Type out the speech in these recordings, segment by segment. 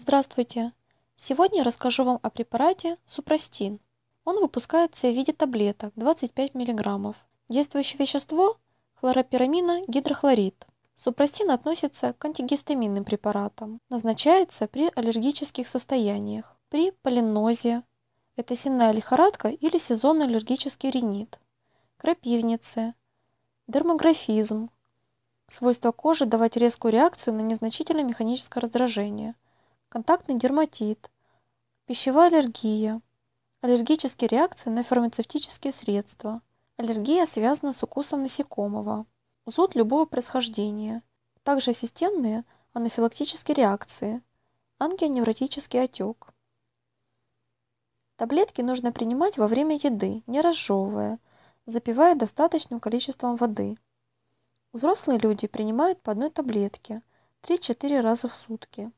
Здравствуйте! Сегодня я расскажу вам о препарате Супрастин. Он выпускается в виде таблеток 25 мг. Действующее вещество – хлоропирамина гидрохлорид. Супрастин относится к антигистаминным препаратам. Назначается при аллергических состояниях, при полинозе – это сильная лихорадка или сезонный аллергический ринит, крапивнице, дермографизм – свойство кожи давать резкую реакцию на незначительное механическое раздражение – контактный дерматит, пищевая аллергия, аллергические реакции на фармацевтические средства, аллергия связана с укусом насекомого, зуд любого происхождения, также системные анафилактические реакции, ангионевротический отек. Таблетки нужно принимать во время еды, не разжевывая, запивая достаточным количеством воды. Взрослые люди принимают по одной таблетке 3-4 раза в сутки.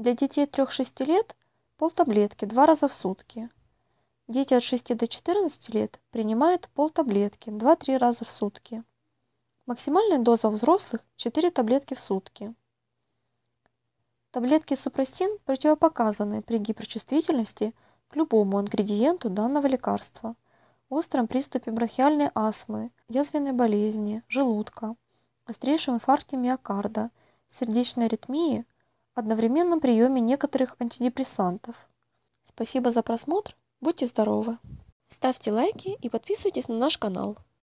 Для детей 3-6 лет полтаблетки два раза в сутки. Дети от 6 до 14 лет принимают полтаблетки 2-3 раза в сутки. Максимальная доза взрослых 4 таблетки в сутки. Таблетки супрастин противопоказаны при гиперчувствительности к любому ингредиенту данного лекарства, остром приступе бронхиальной астмы, язвенной болезни, желудка, острейшем инфаркте миокарда, сердечной аритмии – одновременном приеме некоторых антидепрессантов. Спасибо за просмотр, будьте здоровы! Ставьте лайки и подписывайтесь на наш канал.